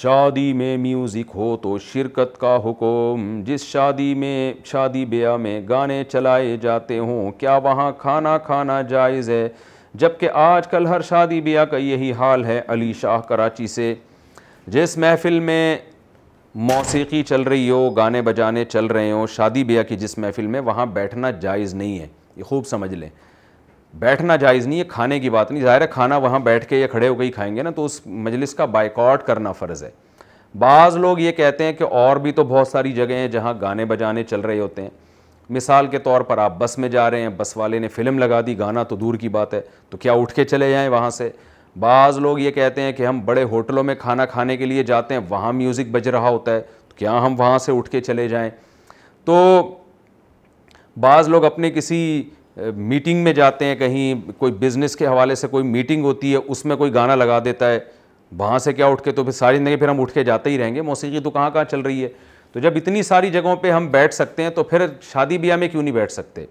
शादी में म्यूज़िक हो तो शिरकत का हुक्म जिस शादी में शादी ब्याह में गाने चलाए जाते हों क्या वहाँ खाना खाना जायज़ है जबकि आजकल हर शादी ब्याह का यही हाल है अली शाह कराची से जिस महफ़िल में मौसीकी चल रही हो गाने बजाने चल रहे हों शादी ब्याह की जिस महफ़िल में वहाँ बैठना जायज़ नहीं है ये खूब समझ लें बैठना जायज़ नहीं है खाने की बात नहीं ज़ाहिर है खाना वहाँ बैठ के या खड़े होकर ही खाएंगे ना तो उस मजलिस का बाइकआउट करना फ़र्ज़ है बाज़ लोग ये कहते हैं कि और भी तो बहुत सारी जगह हैं जहाँ गाने बजाने चल रहे होते हैं मिसाल के तौर पर आप बस में जा रहे हैं बस वाले ने फ़िल्म लगा दी गाना तो दूर की बात है तो क्या उठ के चले जाएँ वहाँ से बाज़ लोग ये कहते हैं कि हम बड़े होटलों में खाना खाने के लिए जाते हैं वहाँ म्यूज़िक बज रहा होता है तो क्या हम वहाँ से उठ के चले जाएँ तो बाज़ लोग अपने किसी मीटिंग में जाते हैं कहीं कोई बिज़नेस के हवाले से कोई मीटिंग होती है उसमें कोई गाना लगा देता है वहाँ से क्या उठ के तो फिर सारी ज़िंदगी फिर हम उठ के जाते ही रहेंगे मौसीकी तो कहाँ कहाँ चल रही है तो जब इतनी सारी जगहों पे हम बैठ सकते हैं तो फिर शादी ब्याह में क्यों नहीं बैठ सकते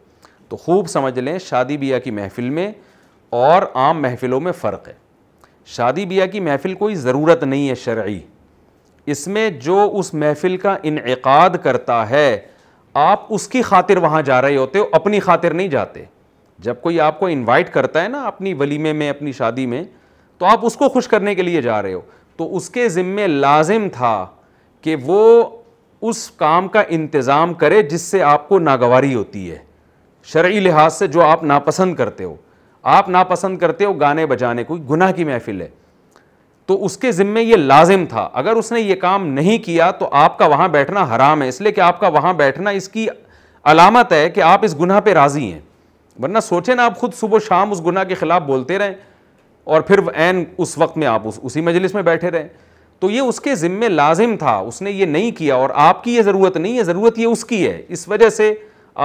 तो खूब समझ लें शादी ब्याह की महफ़िल में और आम महफ़िलों में फ़र्क है शादी ब्याह की महफ़िल कोई ज़रूरत नहीं है शर्य इसमें जो उस महफ़िल का इनका करता है आप उसकी खातिर वहाँ जा रहे होते हो अपनी खातिर नहीं जाते जब कोई आपको इनवाइट करता है ना अपनी वलीमे में अपनी शादी में तो आप उसको खुश करने के लिए जा रहे हो तो उसके ज़िम्मे लाजिम था कि वो उस काम का इंतज़ाम करे जिससे आपको नागवारी होती है शर्य लिहाज से जो आप नापसंद करते हो आप नापसंद करते हो गाने बजाने कोई गुनाह की महफिल है तो उसके ज़िम्मे ये लाजिम था अगर उसने ये काम नहीं किया तो आपका वहाँ बैठना हराम है इसलिए कि आपका वहाँ बैठना इसकी अलामत है कि आप इस गुना पर राज़ी हैं वरना सोचें ना आप खुद सुबह शाम उस गुनाह के ख़िलाफ़ बोलते रहें और फिर एन उस वक्त में आप उस उसी मजलिस में बैठे रहें तो ये उसके ज़िम्मे लाजिम था उसने ये नहीं किया और आपकी ये ज़रूरत नहीं है ज़रूरत ये उसकी है इस वजह से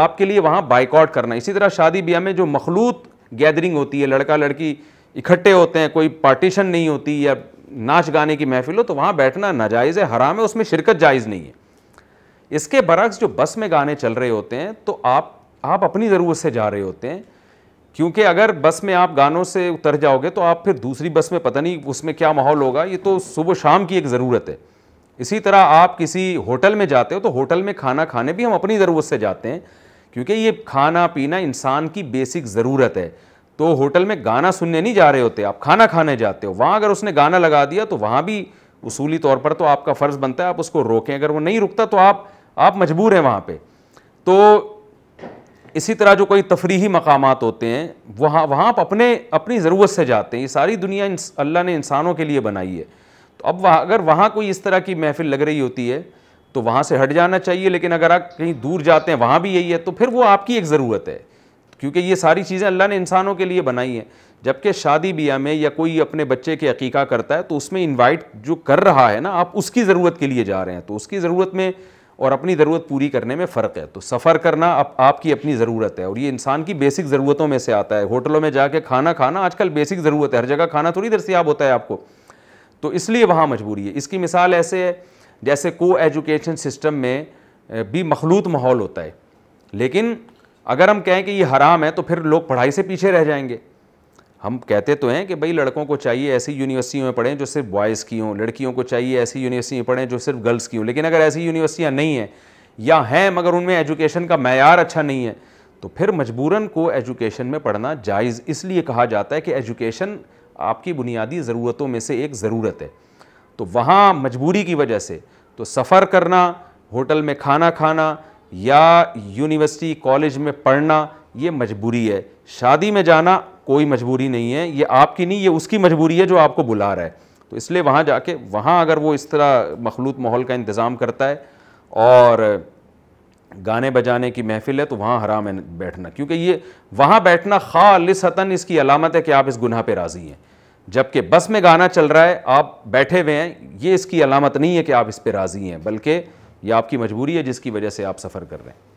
आपके लिए वहाँ बाइकआउट करना इसी तरह शादी ब्याह में जो मखलूत गैदरिंग होती है लड़का लड़की इकट्ठे होते हैं कोई पार्टीशन नहीं होती या नाच गाने की महफिल हो तो वहाँ बैठना नाजायज़ है हराम है उसमें शिरकत जायज़ नहीं है इसके बरक्स जो बस में गाने चल रहे होते हैं तो आप आप अपनी ज़रूरत से जा रहे होते हैं क्योंकि अगर बस में आप गानों से उतर जाओगे तो आप फिर दूसरी बस में पता नहीं उसमें क्या माहौल होगा ये तो सुबह शाम की एक ज़रूरत है इसी तरह आप किसी होटल में जाते हो तो होटल में खाना खाने भी हम अपनी ज़रूरत से जाते हैं क्योंकि ये खाना पीना इंसान की बेसिक ज़रूरत है तो होटल में गाना सुनने नहीं जा रहे होते आप खाना खाने जाते हो वहाँ अगर उसने गाना लगा दिया तो वहाँ भी उसूली तौर पर तो आपका फ़र्ज़ बनता है आप उसको रोकें अगर वो नहीं रुकता तो आप आप मजबूर हैं वहाँ पे तो इसी तरह जो कोई तफरीही मकाम होते हैं वहाँ वहाँ आप अपने अपनी ज़रूरत से जाते हैं ये सारी दुनिया अल्लाह ने इंसानों के लिए बनाई है तो अब वहाँ अगर वहाँ कोई इस तरह की महफिल लग रही होती है तो वहाँ से हट जाना चाहिए लेकिन अगर आप कहीं दूर जाते हैं वहाँ भी यही है तो फिर वो आपकी एक ज़रूरत है क्योंकि ये सारी चीज़ें अल्लाह ने इंसानों के लिए बनाई हैं जबकि शादी ब्याह में या कोई अपने बच्चे के अकीका करता है तो उसमें इनवाइट जो कर रहा है ना आप उसकी ज़रूरत के लिए जा रहे हैं तो उसकी ज़रूरत में और अपनी ज़रूरत पूरी करने में फ़र्क है तो सफ़र करना आप, आपकी अपनी ज़रूरत है और ये इंसान की बेसिक ज़रूरतों में से आता है होटलों में जाके खाना खाना आजकल बेसिक ज़रूरत है हर जगह खाना थोड़ी दस्तियाब होता है आपको तो इसलिए वहाँ मजबूरी है इसकी मिसाल ऐसे है जैसे को एजुकेशन सिस्टम में भी मखलूत माहौल होता है लेकिन अगर हम कहें कि ये हराम है तो फिर लोग पढ़ाई से पीछे रह जाएंगे हम कहते तो हैं कि भाई लड़कों को चाहिए ऐसी यूनिवर्सिटी में पढ़ें जो सिर्फ बॉयज़ की हों लड़कियों को चाहिए ऐसी यूनिवर्सिटी में पढ़ें जो सिर्फ गर्ल्स की हों लेकिन अगर ऐसी यूनिवर्सिटियाँ नहीं हैं या हैं मगर उनमें एजुकेशन का मैार अच्छा नहीं है तो फिर मजबूरन को एजुकेशन में पढ़ना जायज़ इसलिए कहा जाता है कि एजुकेशन आपकी बुनियादी ज़रूरतों में से एक ज़रूरत है तो वहाँ मजबूरी की वजह से तो सफ़र करना होटल में खाना खाना या यूनिवर्सिटी कॉलेज में पढ़ना ये मजबूरी है शादी में जाना कोई मजबूरी नहीं है ये आपकी नहीं ये उसकी मजबूरी है जो आपको बुला रहा है तो इसलिए वहाँ जाके वहाँ अगर वो इस तरह मखलूत माहौल का इंतज़ाम करता है और गाने बजाने की महफिल है तो वहाँ हराम है बैठना क्योंकि ये वहाँ बैठना खालिसतन इसकी अलामत है कि आप इस गुनाह पे राज़ी हैं जबकि बस में गाना चल रहा है आप बैठे हुए हैं ये इसकी अलामत नहीं है कि आप इस पर राज़ी हैं बल्कि ये आपकी मजबूरी है जिसकी वजह से आप सफ़र कर रहे हैं